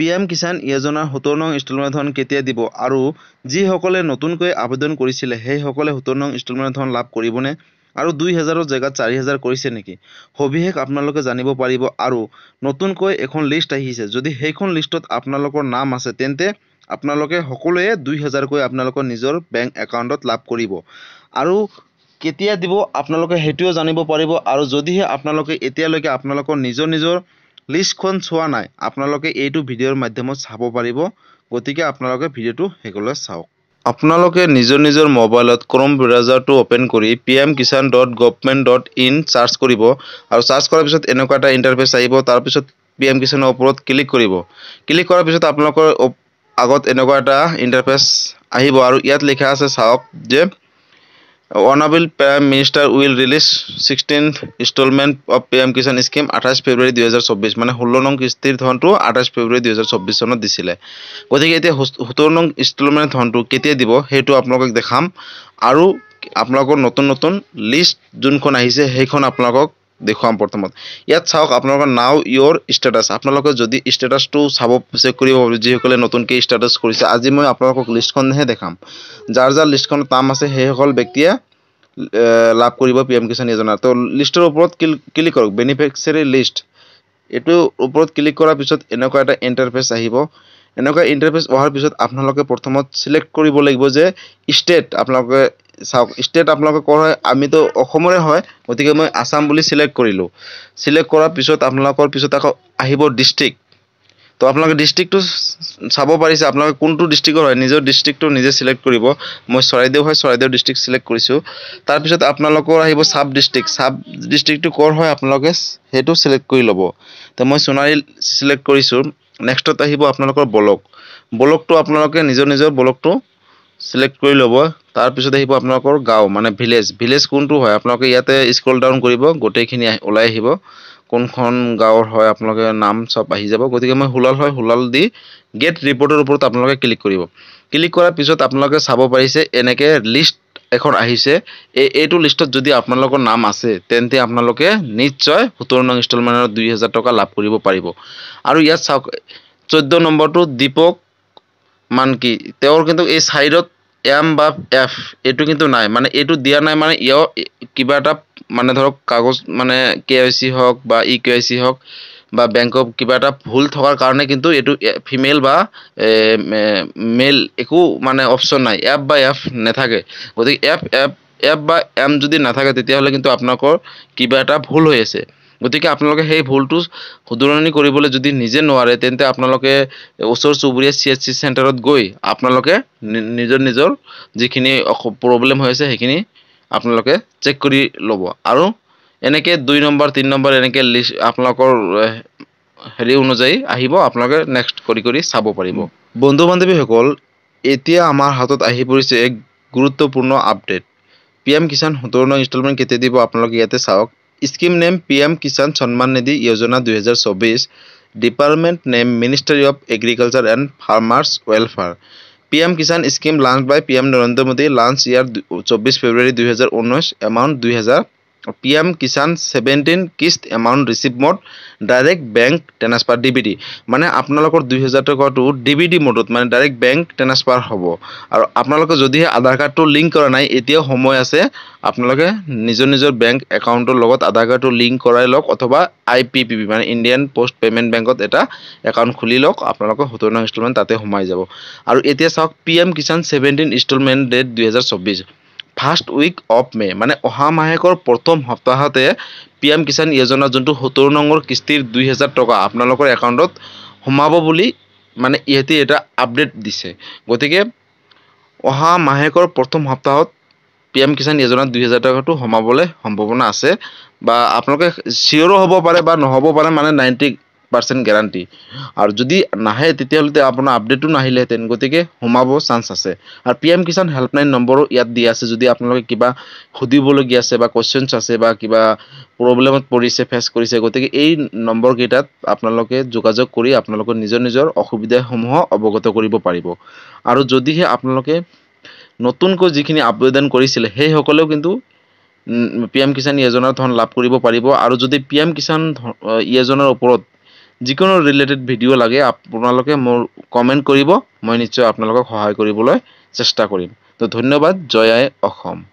P M Kisan য়োজনাৰ সোতৰ নং instalment ধন কেতিয়া দিব আৰু যিসকলে নতুনকৈ আবেদন কৰিছিলে সেইসকলে সোতৰ নং ইনষ্টলমেণ্ট ধন লাভ কৰিবনে আৰু দুই হেজাৰৰ জেগাত চাৰি হাজাৰ কৰিছে নেকি সবিশেষ আপোনালোকে জানিব পাৰিব আৰু নতুনকৈ এখন লিষ্ট আহিছে যদি সেইখন লিষ্টত আপোনালোকৰ নাম আছে তেন্তে আপোনালোকে সকলোৱে দুই হাজাৰকৈ আপোনালোকৰ নিজৰ বেংক একাউণ্টত লাভ কৰিব আৰু কেতিয়া দিব আপোনালোকে সেইটোও জানিব পাৰিব আৰু যদিহে আপোনালোকে এতিয়ালৈকে আপোনালোকৰ নিজৰ নিজৰ লিষ্টখন চোৱা নাই আপোনালোকে এইটো ভিডিঅ'ৰ মাধ্যমত চাব পাৰিব গতিকে আপোনালোকে ভিডিঅ'টো শেষলৈ চাওক আপোনালোকে নিজৰ নিজৰ মোবাইলত ক্ৰম ব্ৰাউজাৰটো অ'পেন কৰি P M Kisan dot government dot in search কৰিব আৰু চাৰ্চ কৰাৰ পিছত এনেকুৱা এটা ইণ্টাৰফেচ আহিব তাৰপিছত পি এম কিষাণৰ ওপৰত ক্লিক কৰিব ক্লিক কৰাৰ পিছত আপোনালোকৰ আগত এনেকুৱা এটা ইণ্টাৰফেচ আহিব আৰু ইয়াত লিখা আছে চাওক যে honourable prime minister will release sixteen instalment of P M Kisan scheme আঠাইছ ফেব্ৰুৱাৰী দুহেজাৰ চৌব্বিছ মানে ষোল্ল নং কিস্তিৰ ধনটো আঠাইছ ফেব্ৰুৱাৰী দুহেজাৰ চৌব্বিছ চনত দিছিলে গতিকে এতিয়া সোতৰ নং ইনষ্টলমেণ্ট ধনটো কেতিয়া দিব সেইটো আপোনালোকক দেখাম আৰু আপোনালোকৰ নতুন নতুন লিষ্ট যোনখন আহিছে সেইখন আপোনালোকক দেখুৱাম প্ৰথমত ইয়াত চাওক আপোনালোকৰ নাও ইয়'ৰ ষ্টেটাছ আপোনালোকে যদি ষ্টেটাছটো চাব চেক কৰিব যিসকলে নতুনকৈ ষ্টেটাছ কৰিছে আজি মই আপোনালোকক লিষ্টখনহে দেখাম যাৰ যাৰ লিষ্টখনত নাম আছে সেইসকল ব্যক্তিয়ে লাভ কৰিব পি এম কিষাণ যোজনা তো লিষ্টৰ ওপৰত ক্লিক কৰক বেনিফিচিয়াৰী লিষ্ট এইটোৰ ওপৰত ক্লিক কৰাৰ পিছত এনেকুৱা এটা ইণ্টাৰফেচ আহিব এনেকুৱা ইণ্টাৰফেচ অহাৰ পিছত আপোনালোকে প্ৰথমত ছিলেক্ট কৰিব লাগিব যে ষ্টেট আপোনালোকে চাওক ষ্টেট আপোনালোকে কৰ হয় আমিতো অসমৰে হয় গতিকে মই আছাম বুলি চিলেক্ট কৰিলোঁ চিলেক্ট কৰাৰ পিছত আপোনালোকৰ পিছত আকৌ আহিব ডিষ্ট্ৰিক্ট তো আপোনালোকে ডিষ্ট্ৰিক্টটো চাব পাৰিছে আপোনালোকে কোনটো ডিষ্ট্ৰিক্টৰ হয় নিজৰ ডিষ্ট্ৰিক্টটো নিজে চিলেক্ট কৰিব মই চৰাইদেউ হয় চৰাইদেউ ডিষ্ট্ৰিক্ট চিলেক্ট কৰিছোঁ তাৰপিছত আপোনালোকৰ আহিব চাব ডিষ্ট্ৰিক্ট চাব ডিষ্ট্ৰিকটো কৰ হয় আপোনালোকে সেইটো চিলেক্ট কৰি ল'ব তো মই সোণাৰী চিলেক্ট কৰিছোঁ নেক্সটত আহিব আপোনালোকৰ ব্লক ব্লকটো আপোনালোকে নিজৰ নিজৰ ব্লকটো চিলেক্ট কৰি ল'ব তাৰপিছত আহিব আপোনালোকৰ গাঁও মানে ভিলেজ ভিলেজ কোনটো হয় আপোনালোকে ইয়াতে স্ক্ৰল ডাউন কৰিব গোটেইখিনি ওলাই আহিব কোনখন গাঁৱৰ হয় আপোনালোকে নাম চব আহি যাব গতিকে মই হুলাল হয় হুলাল দি গেট ৰিপৰ্টৰ ওপৰত আপোনালোকে ক্লিক কৰিব ক্লিক কৰাৰ পিছত আপোনালোকে চাব পাৰিছে এনেকৈ লিষ্ট এখন আহিছে এই এইটো লিষ্টত যদি আপোনালোকৰ নাম আছে তেন্তে আপোনালোকে নিশ্চয় সোতৰ নং ইনষ্টলমেণ্টত দুই হাজাৰ টকা লাভ কৰিব পাৰিব আৰু ইয়াত চাওক চৈধ্য নম্বৰটো দীপক মানকি তেওঁৰ কিন্তু এই ছাইডত এম বা এফ এইটো কিন্তু নাই মানে এইটো দিয়া নাই মানে ইয় কিবা এটা মানে ধৰক কাগজ মানে কে ৱাই চি হওক বা ই কে ৱাই চি হওক বা বেংকৰ কিবা এটা ভুল থকাৰ কাৰণে কিন্তু এইটো ফিমেল বা মেল একো মানে অপশ্যন নাই এপ বা এফ নাথাকে গতিকে এফ এপ এফ বা এম যদি নাথাকে তেতিয়াহ'লে কিন্তু আপোনালোকৰ কিবা এটা ভুল হৈ আছে গতিকে আপোনালোকে সেই ভুলটো শুধৰণি কৰিবলৈ যদি নিজে নোৱাৰে তেন্তে আপোনালোকে ওচৰ চুবুৰীয়া চি এছ চি চেণ্টাৰত গৈ আপোনালোকে নিজৰ নিজৰ যিখিনি প্ৰব্লেম হৈ আছে সেইখিনি আপোনালোকে চেক কৰি ল'ব আৰু এনেকৈ দুই নম্বৰ তিনি নম্বৰ এনেকৈ লিষ্ট আপোনালোকৰ হেৰি অনুযায়ী আহিব আপোনালোকে নেক্সট কৰি কৰি চাব পাৰিব বন্ধু বান্ধৱীসকল এতিয়া আমাৰ হাতত আহি পৰিছে এক গুৰুত্বপূৰ্ণ আপডেট পি এম কিষাণ সোতৰ ন ইনষ্টলমেণ্ট কেতিয়া দিব আপোনালোকে ইয়াতে চাওক scheme name P M Kisan Samman Nidhi Yojana দুহেজাৰ চৌবিশ department name ministry of agriculture and farmers welfare P M Kisan scheme launch by P M Narendra Modi launch year চৌবিছ ফেব্ৰুৱাৰী দুহেজাৰ ঊনৈছ এমাউণ্ট দুহেজাৰ পি এম কিষাণ ছেভেণ্টিন কিষ্ট amount receive mode direct bank transfer D B T মানে আপোনালোকৰ দুই হাজাৰ টকাটো ডি বি ডি মোডত মানে ডাইৰেক্ট বেংক ট্ৰেন্সফাৰ হ'ব আৰু আপোনালোকে যদিহে আধাৰ কাৰ্ডটো লিংক কৰা নাই এতিয়াও সময় আছে আপোনালোকে নিজৰ নিজৰ বেংক একাউণ্টৰ লগত আধাৰ কাৰ্ডটো লিংক কৰাই লওক অথবা আই পি পি বি মানে ইণ্ডিয়ান প'ষ্ট পে'মেণ্ট বেংকত এটা একাউণ্ট খুলি লওক আপোনালোকে সোতৰ ইনষ্টলমেণ্ট তাতে সোমাই যাব আৰু এতিয়া চাওক P M Kisan seventeen instalment date দুহেজাৰ চৌব্বিছ ফাৰ্ষ্ট উইক অফ মে মানে অহা মাহেকৰ প্ৰথম সপ্তাহতে পি এম কিষাণ য়োজনা যোনটো সত্তৰ নংৰ কিস্তিৰ দুই হেজাৰ টকা আপোনালোকৰ একাউণ্টত সোমাব বুলি মানে ইহঁতে এটা আপডেট দিছে গতিকে অহা মাহেকৰ প্ৰথম সপ্তাহত পি এম কিষাণ য়োজনাত দুই হেজাৰ টকাটো সোমাবলৈ সম্ভাৱনা আছে বা আপোনালোকে চিয়ৰো হ'ব পাৰে বা নহ'ব পাৰে মানে নাইণ্টি পাৰ্চেণ্ট গেৰাণ্টি আৰু যদি নাহে তেতিয়াহ'লে আপোনাৰ আপডেটো নাহিলেহেঁতেন গতিকে সোমাব চান্স আছে আৰু পি এম কিষাণ হেল্পলাইন নম্বৰো ইয়াত দিয়া আছে যদি আপোনালোকে কিবা সুধিবলগীয়া আছে বা কুৱেশ্যনছ আছে বা কিবা প্ৰব্লেমত পৰিছে ফেচ কৰিছে গতিকে এই নম্বৰকেইটাত আপোনালোকে যোগাযোগ কৰি আপোনালোকৰ নিজৰ নিজৰ অসুবিধাসমূহ অৱগত কৰিব পাৰিব আৰু যদিহে আপোনালোকে নতুনকৈ যিখিনি আবেদন কৰিছিলে সেইসকলেও কিন্তু পি এম কিষাণ য়োজনাৰ ধন লাভ কৰিব পাৰিব আৰু যদি পি এম কিষাণ য়োজনাৰ ওপৰত যিকোনো ৰিলেটেড ভিডিঅ' লাগে আপোনালোকে মোৰ কমেণ্ট কৰিব মই নিশ্চয় আপোনালোকক সহায় কৰিবলৈ চেষ্টা কৰিম তো ধন্যবাদ জয় আই অসম